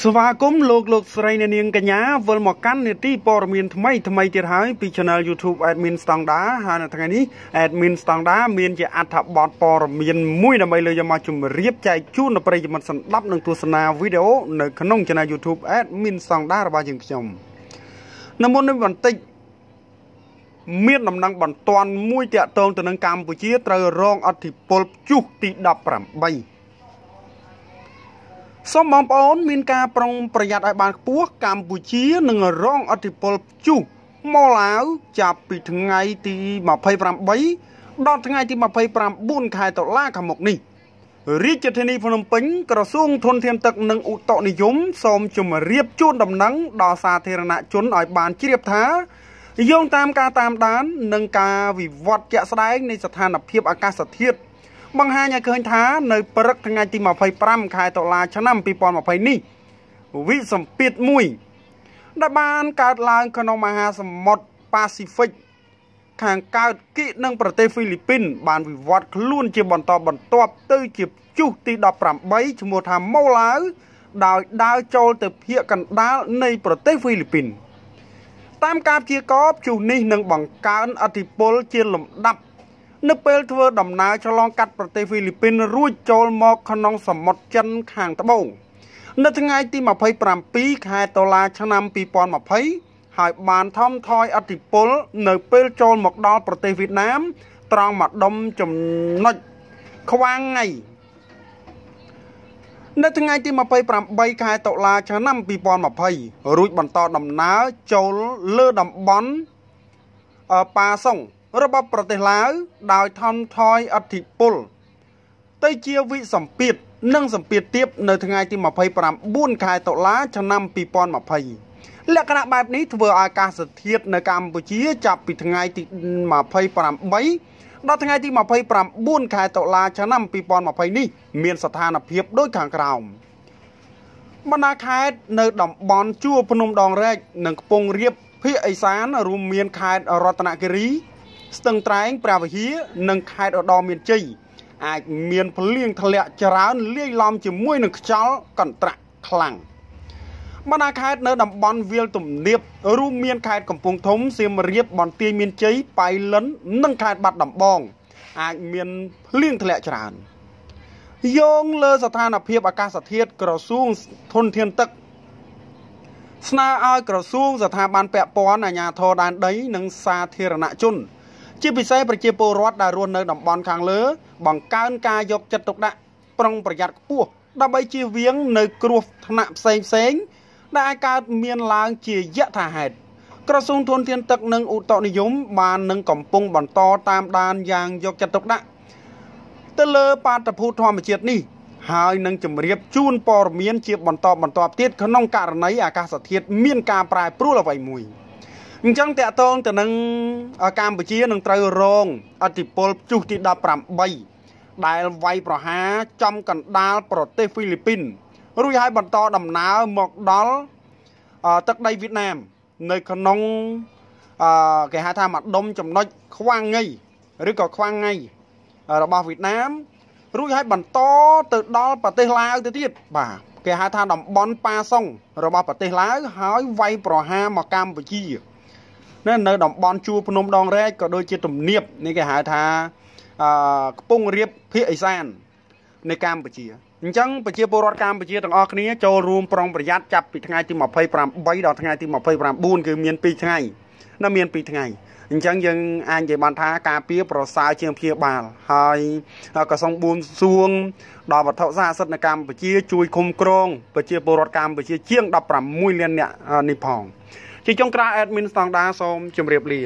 ស្វាគមន៍លោកលោកស្រីអ្នកនាងកញ្ញាវិលមកកាន់នេតិព័ត៌មានថ្មីថ្មីទៀតហើយពី Channel YouTube Admin Standard ហើយនៅថ្ងៃនេះ Admin Standard មានជាអត្ថបទព័ត៌មានមួយដើម្បីលើកយកមកជម្រាបចែកជូនដល់ប្រិយមិត្តស្ដាប់និងទស្សនាវីដេអូនៅក្នុង Channel YouTube Admin Standard របស់យើងខ្ញុំនៅមុននេះបន្តិចមានដំណឹងបន្ទាន់មួយតាក់ទងទៅនឹងកម្ពុជា ត្រូវរងអធិពលជុះទី18សូមបងប្អូនមានការប្រុងប្រយ័ត្នឲ្យបានខ្ពស់កម្ពុជានឹងរងឥទ្ធិពលព្យុះម៉ូឡាវចាប់ពីថ្ងៃទី28ដល់ថ្ងៃទី29ខែតុលាខាងមុខនេះរាជធានីភ្នំពេញក្រសួងធនធានទឹកនិងឧតុនិយមសូមជម្រាបជូនដំណឹងដល់សាធារណជនឲ្យបានជ្រាបថាយោងតាមការតាមដាននិងការវិវត្តជាក់ស្ដែងនៃស្ថានភាពអាកាសធាតុបង្ហាញឲ្យឃើញថានៅព្រឹកថ្ងៃទី25ខែតុលាឆ្នាំ2020នេះវិសម្ពាធមួយដែលបានកើតឡើងក្នុងមហាសមុទ្រប៉ាស៊ីហ្វិកខាងកើតគីនិងប្រទេសហ្វីលីពីន បានវិវត្តខ្លួនជាបន្តបន្ទាប់ទៅជាព្យុះទី18ឈ្មោះថាម៉ូឡាវដោយដើរចូលទៅភាគកណ្ដាលនៃប្រទេសហ្វីលីពីនតាមការព្យាករណ៍ព្យុះនេះនឹងបង្កើនអធិពលជាលំដាប់នៅពេលធ្វើដំណើរឆ្លងកាត់ប្រទេសហ្វីលីពីន រួចចូលមកក្នុងសមុទ្រចិនខាងត្បូង នៅថ្ងៃទី27ខែតុលាឆ្នាំ2020ហើយបានថមថយអធិពលនៅពេលចូលមកដល់ប្រទេសវៀតណាមត្រង់មកដុំចំណុចខ្វាងងៃ នៅថ្ងៃទី28ខែតុលាឆ្នាំ2020រួចបន្តដំណើរចូលលើតំបន់ប៉ាសុងរបស់ប្រទេសឡាវដោយថំថយអធិពលទៅជាវិសម្ពាធនិងសម្ពាធទៀតនៅថ្ងៃទី29ខែតុលា ឆ្នាំ2020លក្ខណៈបែបនេះធ្វើឲ្យកាសធាតុនៅកម្ពុជាចាប់ពីថ្ងៃទី28ដល់ថ្ងៃទី29ខែតុលាឆ្នាំ2020នេះមានស្ថានភាពដូចខាងក្រោមបណ្ដាខេត្តនៅ តំបន់ជួរភ្នំដងរែកនិងខ្ពង់រាបភាគឦសាន រួមមានខេត្តរតនគិរីស្ទឹងត្រែងព្រះវិហារនិងខេត្តឧត្តរមានជ័យអាចមានភ្លៀងធ្លាក់ច្រើនលាយឡំជាមួយនឹងខ្យល់កន្ត្រាក់ខ្លាំងបណ្ដាខេត្តនៅតំបន់វាល ទំនាបរួមមានខេត្តកំពង់ធំសៀមរាបបន្ទាយមានជ័យប៉ៃលិន និងខេត្តបាត់ដំបង អាចមានភ្លៀងធ្លាក់ច្រើនយោងលើស្ថានភាពអាកាសធាតុក្រសួងធនធានទឹក ស្នើឲ្យក្រសួងស្ថាប័នពាក់ព័ន្ធអាជ្ញាធរដែនដី និងសាធារណជនជាពិសេសប្រជាពលរដ្ឋដែលរស់នៅតំបន់ខាងលើ បង្កើនការយកចិត្តទុកដាក់ប្រុងប្រយ័ត្នខ្ពស់ដើម្បីជៀសវាង នៅគ្រោះថ្នាក់ផ្សេងផ្សេង ដែលអាចកើតមានឡើងជាយថាហេតុក្រសួងធនធានទឹក និងឧតុនិយមបាននឹងកំពុងបន្តតាមដានយ៉ាងយកចិត្តទុកដាក់ទៅលើ បាតុភូតធម្មជាតិនេះហើយនឹងជម្រាប ជូនព័ត៌មានជាបន្តបន្ទាប់ទៀតក្នុងករណីអាកាសធាតុមានការប្រែប្រួលអ្វីមួយ។អញ្ចឹងតកតងទៅនឹងកម្ពុជានឹងត្រូវរង អធិពលព្យុះទី18ដែលវាយប្រហារចំកណ្ដាលប្រទេសហ្វីលីពីន រួចហើយបន្តដំណើរមកដល់ទឹកដីវៀតណាមនៅក្នុងគេហៅថាម្ដុំចំណុចខ្វាងងៃឬក៏ខ្វាងងៃរបស់វៀតណាមរួចហើយបន្តទៅដល់ប្រទេសឡាវទៅទៀតបាទគេហៅថាតំបន់ប៉ាសុង របស់ប្រទេសឡាវហើយវាយប្រហារមកកម្ពុជាណានៅតំបន់ជួរភ្នំដងរែកក៏ដូចជា ទំនាបនេះគេហៅថាអឺកំពង់រៀបភាគឦសាននៃកម្ពុជាអញ្ចឹងប្រជាពលរដ្ឋកម្ពុជាទាំងអស់គ្នាចូលរួមប្រុងប្រយ័ត្នចាប់ពីថ្ងៃទី28ដល់ថ្ងៃទី29គឺមាន2ថ្ងៃណាមាន2ថ្ងៃអញ្ចឹងយើងអាចនិយាយបានថាការពៀប្រសើរជាងព្យាបាលហើយក៏សូមបួនសួងដល់វត្ថុសាសិទ្ធិនៅកម្ពុជាជួយគុំក្រងប្រជាពលរដ្ឋកម្ពុជាជាង16លាននាក់នេះផងជាចុងក្រោយ admin ស្តង់ដាសូមជម្រាបលា